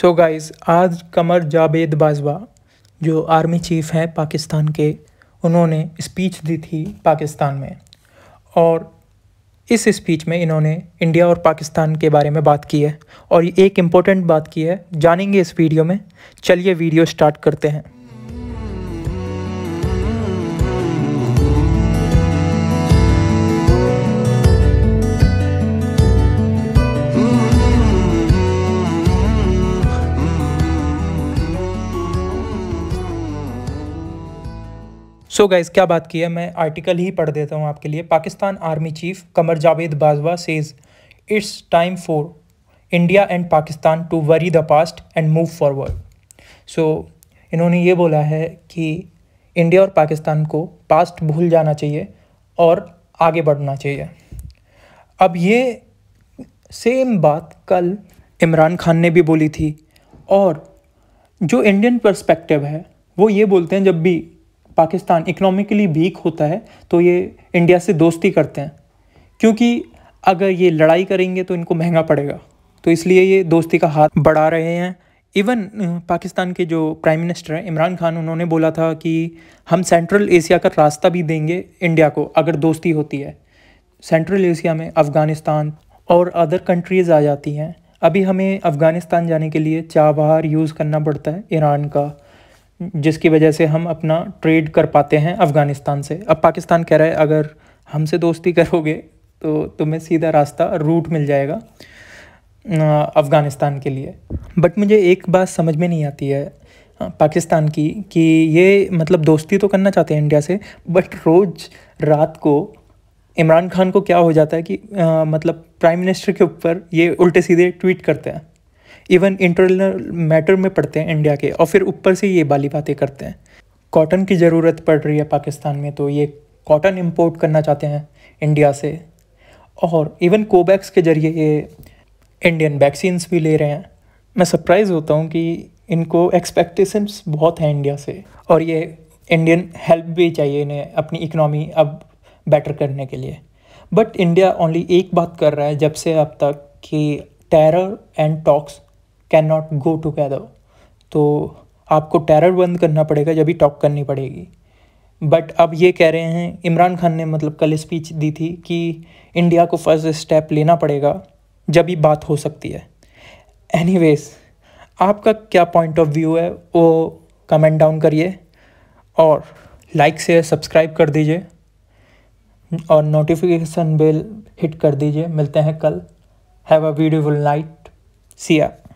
so guys आज कमर जावेद बाजवा जो army chief हैं पाकिस्तान के उन्होंने स्पीच दी थी पाकिस्तान में और इस स्पीच में इन्होंने इंडिया और पाकिस्तान के बारे में बात की है और एक इम्पोर्टेंट बात की है जानेंगे इस वीडियो में चलिए वीडियो स्टार्ट करते हैं सो so गाइज़ क्या बात की है मैं आर्टिकल ही पढ़ देता हूँ आपके लिए Pakistan army chief Qamar Javed Bajwa says it's time for India and Pakistan to bury the past and move forward so इन्होंने ये बोला है कि इंडिया और पाकिस्तान को पास्ट भूल जाना चाहिए और आगे बढ़ना चाहिए अब ये सेम बात कल इमरान खान ने भी बोली थी और जो इंडियन पर्सपेक्टिव है वो ये बोलते हैं जब भी पाकिस्तान इकोनॉमिकली वीक होता है तो ये इंडिया से दोस्ती करते हैं क्योंकि अगर ये लड़ाई करेंगे तो इनको महंगा पड़ेगा तो इसलिए ये दोस्ती का हाथ बढ़ा रहे हैं इवन पाकिस्तान के जो प्राइम मिनिस्टर हैं इमरान खान उन्होंने बोला था कि हम सेंट्रल एशिया का रास्ता भी देंगे इंडिया को अगर दोस्ती होती है सेंट्रल एशिया में अफ़गानिस्तान और अदर कंट्रीज़ आ जाती हैं अभी हमें अफ़गानिस्तान जाने के लिए चाबहार यूज़ करना पड़ता है ईरान का जिसकी वजह से हम अपना ट्रेड कर पाते हैं अफ़गानिस्तान से अब पाकिस्तान कह रहा है अगर हमसे दोस्ती करोगे तो तुम्हें सीधा रास्ता रूट मिल जाएगा अफ़गानिस्तान के लिए बट मुझे एक बात समझ में नहीं आती है पाकिस्तान की कि ये मतलब दोस्ती तो करना चाहते हैं इंडिया से बट रोज़ रात को इमरान खान को क्या हो जाता है कि आ, मतलब प्राइम मिनिस्टर के ऊपर ये उल्टे सीधे ट्वीट करते हैं इवन इंटरनल मैटर में पढ़ते हैं इंडिया के और फिर ऊपर से ये वाली बातें करते हैं कॉटन की ज़रूरत पड़ रही है पाकिस्तान में तो ये कॉटन इम्पोर्ट करना चाहते हैं इंडिया से और इवन कोबैक्स के ज़रिए ये इंडियन वैक्सीन्स भी ले रहे हैं मैं सरप्राइज़ होता हूँ कि इनको एक्सपेक्टेशंस बहुत हैं इंडिया से और ये इंडियन हेल्प भी चाहिए इन्हें अपनी इकनॉमी अब बेटर करने के लिए बट इंडिया ओनली एक बात कर रहा है जब से अब तक कि terror and talks can not go together तो आपको टेरर बंद करना पड़ेगा जब भी टॉक करनी पड़ेगी बट अब ये कह रहे हैं इमरान खान ने मतलब कल स्पीच दी थी कि इंडिया को फर्स्ट स्टेप लेना पड़ेगा जब ही बात हो सकती है एनी आपका क्या पॉइंट ऑफ व्यू है वो कमेंट डाउन करिए और लाइक शेयर सब्सक्राइब कर दीजिए और नोटिफिकेशन बेल हिट कर दीजिए मिलते हैं कल have a beautiful night Siya